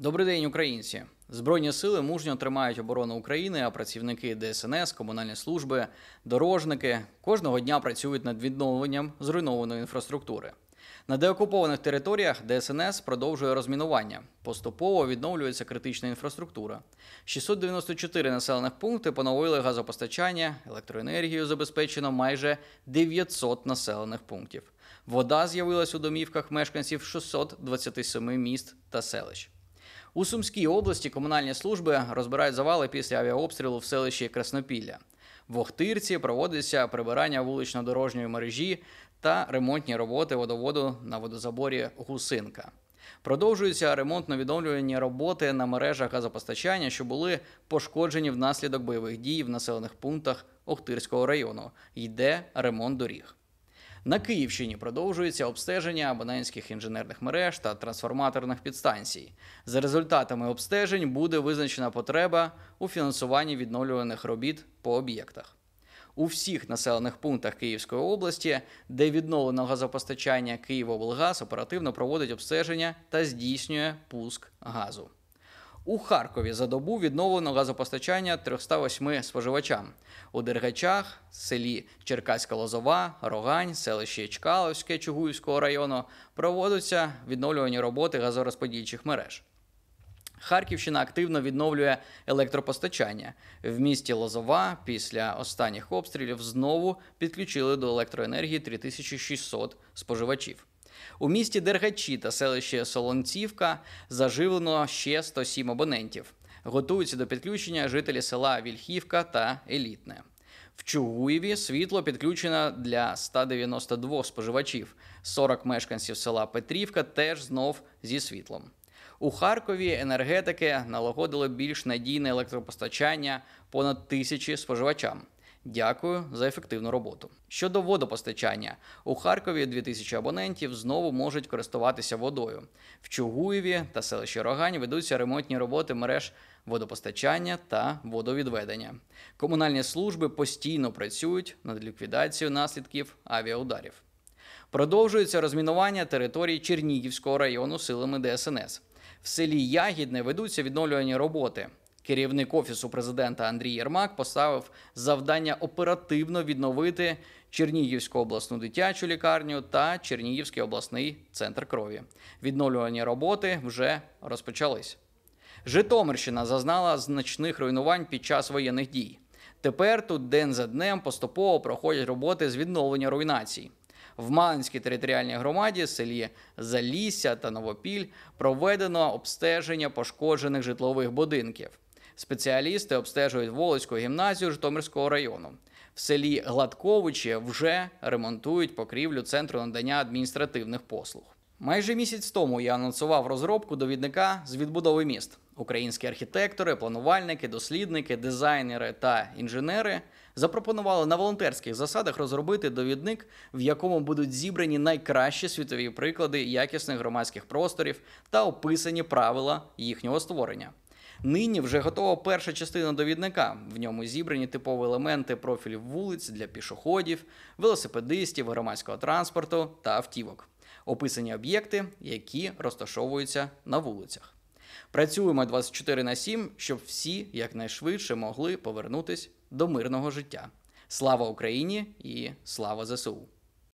Добрий день, українці! Збройні сили мужньо тримають оборону України, а працівники ДСНС, комунальні служби, дорожники кожного дня працюють над відновленням зруйнованої інфраструктури. На деокупованих територіях ДСНС продовжує розмінування. Поступово відновлюється критична інфраструктура. 694 населених пункти поновили газопостачання, електроенергію забезпечено майже 900 населених пунктів. Вода з'явилась у домівках мешканців 627 міст та селищ. У Сумській області комунальні служби розбирають завали після авіаобстрілу в селищі Краснопілля. В Охтирці проводиться прибирання вулично-дорожньої мережі та ремонтні роботи водоводу на водозаборі Гусинка. Продовжуються ремонтно-відновлювані роботи на мережах газопостачання, що були пошкоджені внаслідок бойових дій в населених пунктах Охтирського району. Йде ремонт доріг. На Київщині продовжується обстеження абонентських інженерних мереж та трансформаторних підстанцій. За результатами обстежень буде визначена потреба у фінансуванні відновлюваних робіт по об'єктах. У всіх населених пунктах Київської області, де відновлено газопостачання Київоблгаз, оперативно проводить обстеження та здійснює пуск газу. У Харкові за добу відновлено газопостачання 308 споживачам у Дергачах, селі Черкаська Лозова, Рогань, селище Чкаловське Чугуївського району проводяться відновлювані роботи газорозподільчих мереж. Харківщина активно відновлює електропостачання. В місті Лозова після останніх обстрілів знову підключили до електроенергії 3600 споживачів. У місті Дергачі та селищі Солонцівка заживлено ще 107 абонентів. Готуються до підключення жителі села Вільхівка та Елітне. В Чугуєві світло підключено для 192 споживачів. 40 мешканців села Петрівка теж знов зі світлом. У Харкові енергетики налагодили більш надійне електропостачання понад тисячі споживачам. Дякую за ефективну роботу. Щодо водопостачання, у Харкові 2000 абонентів знову можуть користуватися водою. В Чугуєві та селищі Рогань ведуться ремонтні роботи мереж водопостачання та водовідведення. Комунальні служби постійно працюють над ліквідацією наслідків авіаударів. Продовжується розмінування території Чернігівського району силами ДСНС. В селі Ягідне ведуться відновлювані роботи. Керівник офісу президента Андрій Єрмак поставив завдання оперативно відновити Чернігівську обласну дитячу лікарню та Чернігівський обласний центр крові. Відновлювані роботи вже розпочались. Житомирщина зазнала значних руйнувань під час воєнних дій. Тепер тут день за днем поступово проходять роботи з відновлення руйнацій. В Малинській територіальній громаді, селі Залісся та Новопіль проведено обстеження пошкоджених житлових будинків. Спеціалісти обстежують Волоцьку гімназію Житомирського району. В селі Гладковичі вже ремонтують покрівлю центру надання адміністративних послуг. Майже місяць тому я анонсував розробку довідника з відбудови міст. Українські архітектори, планувальники, дослідники, дизайнери та інженери запропонували на волонтерських засадах розробити довідник, в якому будуть зібрані найкращі світові приклади якісних громадських просторів та описані правила їхнього створення. Нині вже готова перша частина довідника. В ньому зібрані типові елементи профілів вулиць для пішоходів, велосипедистів, громадського транспорту та автівок, описані об'єкти, які розташовуються на вулицях. Працюємо 24 на 7, щоб всі якнайшвидше могли повернутись до мирного життя. Слава Україні і слава ЗСУ!